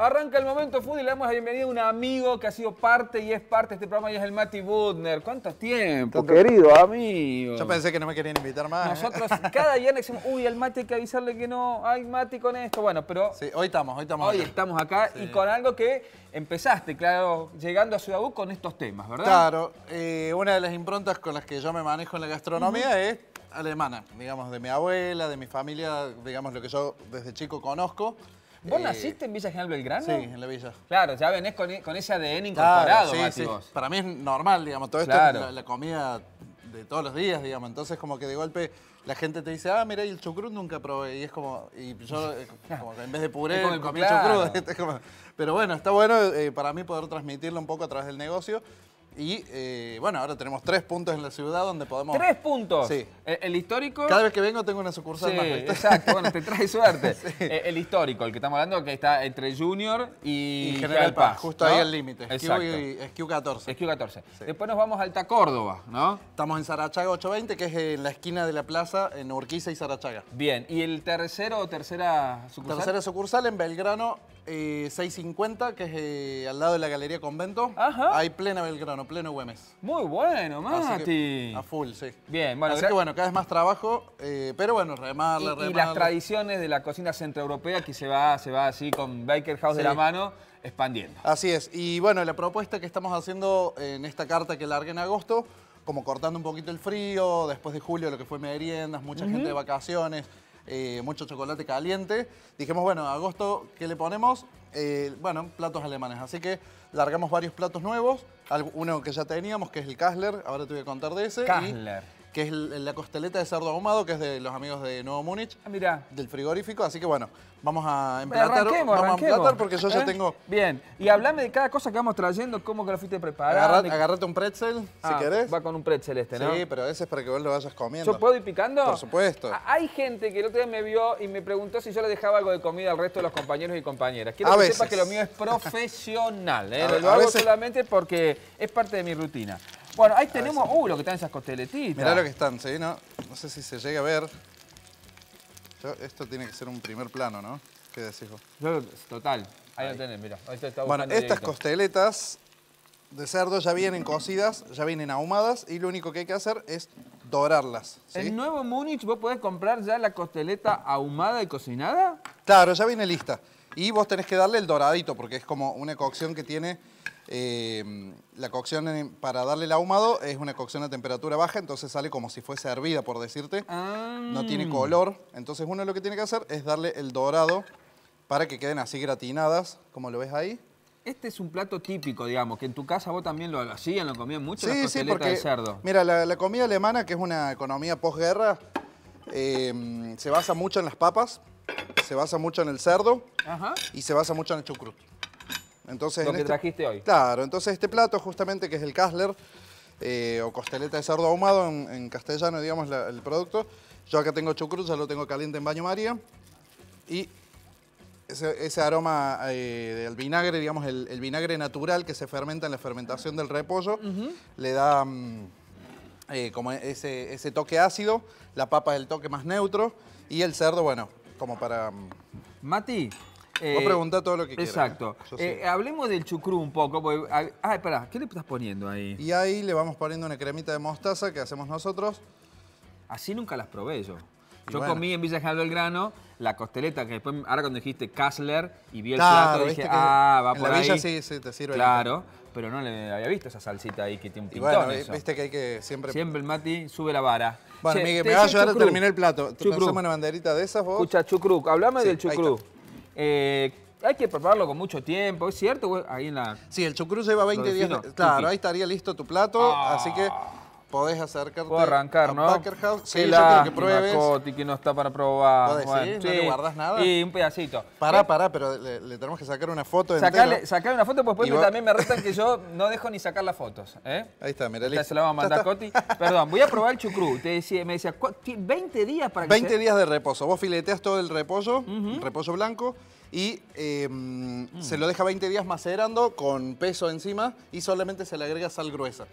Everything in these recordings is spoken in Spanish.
Arranca el momento Food y le damos la bienvenida a un amigo que ha sido parte y es parte de este programa y es el Mati Budner. ¿Cuánto tiempo, querido amigo? Yo pensé que no me querían invitar más. ¿eh? Nosotros cada le decimos, uy, el Mati hay que avisarle que no hay Mati con esto. Bueno, pero... Sí, hoy estamos, hoy estamos Hoy estamos acá y con algo que empezaste, claro, llegando a Ciudad U con estos temas, ¿verdad? Claro. Eh, una de las improntas con las que yo me manejo en la gastronomía es alemana, digamos, de mi abuela, de mi familia, digamos, lo que yo desde chico conozco. ¿Vos eh, naciste en Villa General Belgrano? Sí, en la villa. Claro, ya venés con, e-, con ese ADN incorporado, sí, Para mí es normal, digamos, todo esto, la, la comida de todos los días, digamos. Entonces, como que de golpe la gente te dice, ah, mira, y el chucrut nunca probé. Y es como, y yo, eh, como en vez de puré, comí el chucrut. Pero bueno, está bueno eh, para mí poder transmitirlo un poco a través del negocio. Y eh, bueno, ahora tenemos tres puntos en la ciudad donde podemos. ¡Tres puntos! Sí. ¿E-, el, histórico. Cada vez que vengo tengo una sucursal más. Exacto, bueno, te trae suerte. E-, el, histórico, el que estamos hablando, que está entre Junior y, General Paz. justo ahí el límite. Q 14. q 14. Después nos vamos a Alta Córdoba, ¿no? Estamos en Sarachaga 820, que es en la esquina de la plaza, en Urquiza y Sarachaga. Bien, ¿y el tercero o tercera sucursal? Tercera sucursal en Belgrano 650, eh, que es eh, al lado de la Galería Convento. hay plena Belgrano, pleno Güemes. Muy bueno, Mati. a full, sí. Bien, bueno. bueno, cada vez más trabajo, eh, pero bueno, remarle, Y las tradiciones de la cocina centroeuropea que se va, se va así con Baker House de la mano expandiendo. Así es. Y bueno, la propuesta que estamos haciendo en esta carta que larga en agosto, como cortando un poquito el frío, después de julio lo que fue meriendas, mucha gente de vacaciones eh, mucho chocolate caliente. Dijimos, bueno, agosto, ¿qué le ponemos? Eh, bueno, platos alemanes. Así que largamos varios platos nuevos. Uno que ya teníamos, que es el Kassler, ahora te voy a contar de ese. Kassler que es la costeleta de cerdo ahumado, que es de los amigos de Nuevo Múnich. Ah, del frigorífico, así que bueno, vamos a emplatar. vamos a porque yo ya ¿Eh? tengo... Bien, y hablame de cada cosa que vamos trayendo, cómo que lo fuiste preparando. Agarrate, un pretzel, si ah, querés. Va con un pretzel este, ¿no? Sí, pero ese es para que vos lo vayas comiendo. ¿Yo puedo ir picando? Por supuesto. Ah, hay gente que el otro día me vio y me preguntó si yo le dejaba algo de comida al resto de los compañeros y compañeras. Quiero que sepas que lo mío es profesional, ¿eh? lo hago solamente porque es parte de mi rutina. Bueno, ahí tenemos... Uh, lo que están esas costeletitas. Mirá lo que están, ¿sí? No, sé si se llega a ver. esto tiene que ser un primer plano, ¿no? ¿Qué decís vos? Yo, total. Ahí, lo tenés, mirá. Ahí está bueno, estas costeletas de cerdo ya vienen cocidas, ya vienen ahumadas y lo único que hay que hacer es dorarlas. ¿sí? ¿En Nuevo Múnich vos podés comprar ya la costeleta ahumada y cocinada? Claro, ya viene lista. Y vos tenés que darle el doradito porque es como una cocción que tiene Em, la cocción para darle el ahumado es una cocción a temperatura baja, entonces sale como si fuese hervida, por decirte. No tiene ah. color. Entonces uno lo que tiene que hacer es darle el dorado para que queden así gratinadas, como lo ves ahí. Este es un plato típico, digamos, que en tu casa vos también lo hacían, lo comían mucho, sí, sí, porque, cerdo. Mira, la, comida alemana, que es una economía posguerra, em, se basa mucho en las papas, se basa mucho en el cerdo y se basa mucho en el chucrut. Entonces, este trajiste hoy. Claro, entonces este plato justamente que es el Kassler, eh, o costeleta de cerdo ahumado en, castellano, digamos, el producto. Yo acá tengo chucrut, ya lo tengo caliente en baño María. Y ese, aroma eh, del vinagre, digamos, el, vinagre natural que se fermenta en la fermentación del repollo, le da mm, eh, como ese, toque ácido, la papa es el toque más neutro y el cerdo, bueno, como para... Mm, Mati, eh, pregunta todo lo que quieras. Exacto. Eh, hablemos del chucrú un poco. Porque, ah, espera, ah, ¿qué le estás poniendo ahí? Y ahí le vamos poniendo una cremita de mostaza que hacemos nosotros. Así nunca las probé yo. yo comí en Villa El Grano la costeleta, que después, ahora cuando dijiste Kassler y vi el plato, dije, ah, va por ahí. sí, sí, te sirve. Claro, pero no le había visto esa salsita ahí que tiene un pintón. bueno, viste que hay que siempre... Siempre el Mati sube la vara. Bueno, Miguel, me va a ayudar a terminar el plato. Pensamos una banderita de esas vos. Escucha, chucrú, hablame del chucrú. Eh, hay que prepararlo con mucho tiempo, ¿es cierto? Ahí en la... Sí, el chucrú lleva 20 días. Claro, ahí estaría listo tu plato, así que ah podés acercarte arrancar, a ¿no? House. Sí, yo quiero que no está para probar. le guardás nada? Y un pedacito. Pará, eh, pará, pero le, tenemos que sacar una foto Sacale, Sacar una foto, porque también me retan que yo no dejo ni sacar las fotos. ¿eh? Ahí está, mira, Ya Se la vamos a mandar, Coti. Perdón, voy a probar el chucrú. Te decía, me decía, 20 días para que 20 días de reposo. Vos fileteas todo el reposo, reposo blanco, y em, mm. se lo deja 20 días macerando con peso encima y solamente se le agrega sal gruesa.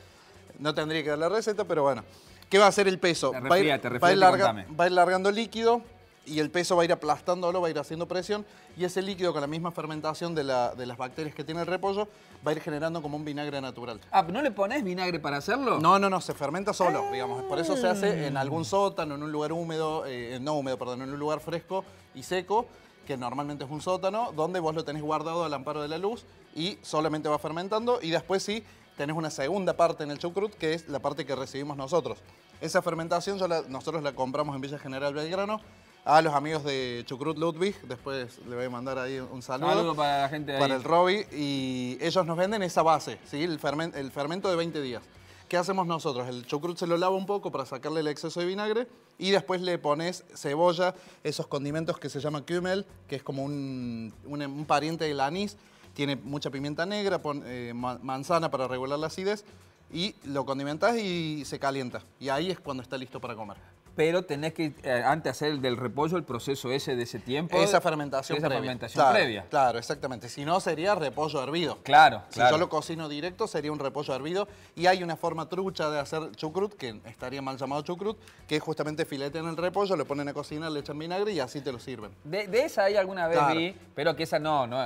No tendría que dar la receta, pero bueno. ¿Qué va a hacer el peso? va, va a ir largando líquido y el peso va a ir aplastándolo, va a ir haciendo presión y ese líquido con la misma fermentación de, la, de, las bacterias que tiene el repollo va a ir generando como un vinagre natural. Ah, ¿no le pones vinagre para hacerlo? No, no, no, se fermenta solo, ah. digamos. Por eso se hace en algún sótano, en un lugar húmedo, eh, no húmedo, perdón, en un lugar fresco y seco que normalmente es un sótano, donde vos lo tenés guardado al amparo de la luz y solamente va fermentando y después sí tenés una segunda parte en el chucrut, que es la parte que recibimos nosotros. Esa fermentación nosotros la compramos en Villa General Belgrano a los amigos de Chucrut Ludwig, después le voy a mandar ahí un saludo. Saludo para la gente de Para el Roby. y ellos nos venden esa base, ¿sí? el, fermento, el fermento de 20 días. ¿Qué hacemos nosotros? El chucrut se lo lava un poco para sacarle el exceso de vinagre y después le pones cebolla, esos condimentos que se llaman kümmel, que es como un, un pariente del anís, tiene mucha pimienta negra, eh, manzana para regular la acidez y lo condimentas y se calienta. Y ahí es cuando está listo para comer pero tenés que eh, antes hacer el del repollo el proceso ese de ese tiempo. Esa fermentación esa previa. fermentación claro, previa. Claro, exactamente. Si no, sería repollo hervido. Claro, Si yo lo cocino directo, sería un repollo hervido. Y hay una forma trucha de hacer chucrut, que estaría mal llamado chucrut, que es justamente filete en el repollo, lo ponen a cocinar, le echan vinagre y así te lo sirven. De, esa hay alguna vez vi, pero que esa no, no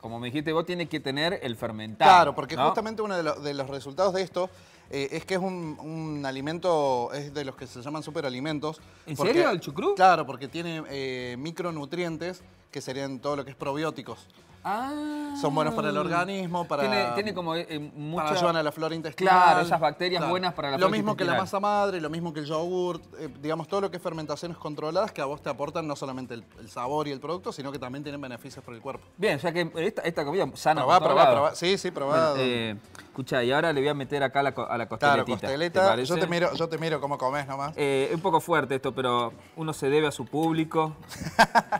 como me dijiste vos, tiene que tener el fermentado. Claro, porque justamente uno de, de los resultados de esto eh, es que es un, alimento, es de los que se llaman superalimentos. ¿En serio el chucrú? Claro, porque tiene eh, micronutrientes que serían todo lo que es probióticos. Ah. Son buenos para el organismo, para... Tiene, como eh, eh, mucha... a la flora intestinal. Claro, esas bacterias buenas para la lo Lo mismo que la masa madre, lo mismo que el yogurt eh, digamos, todo lo que es fermentaciones controladas que a vos te aportan no solamente el, sabor y el producto, sino que también tienen beneficios para el cuerpo. Bien, o sea que esta, comida sana. Probá, probá, Sí, sí, probá. Escucha y ahora le voy a meter acá a la, a costeleta. yo, te miro, yo te miro cómo comes nomás. Es un poco fuerte esto, pero uno se debe a su público.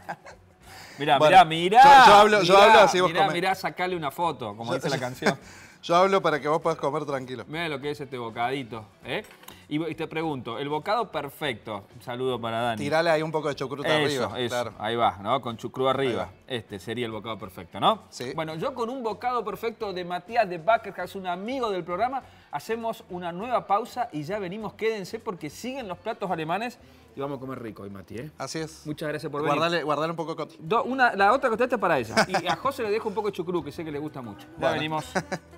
Mirá, mira, mirá, mirá. Yo, hablo, yo hablo así vos mirá, sacale una foto, como dice la canción. Yo hablo para que vos puedas comer tranquilo. Mira lo que es este bocadito, ¿eh? Y, te pregunto, el bocado perfecto. Un saludo para Dani. Tirale ahí un poco de chucruta arriba. Eso. Ahí va, ¿no? Con chucrú arriba. Este sería el bocado perfecto, ¿no? Sí. Bueno, yo con un bocado perfecto de Matías de que es un amigo del programa, Hacemos una nueva pausa y ya venimos. Quédense porque siguen los platos alemanes y vamos a comer rico hoy, Mati. ¿eh? Así es. Muchas gracias por venir. Guardale un poco de una, la otra coteta está para ella. Y a José le dejo un poco de chucrú, que sé que le gusta mucho. Ya venimos.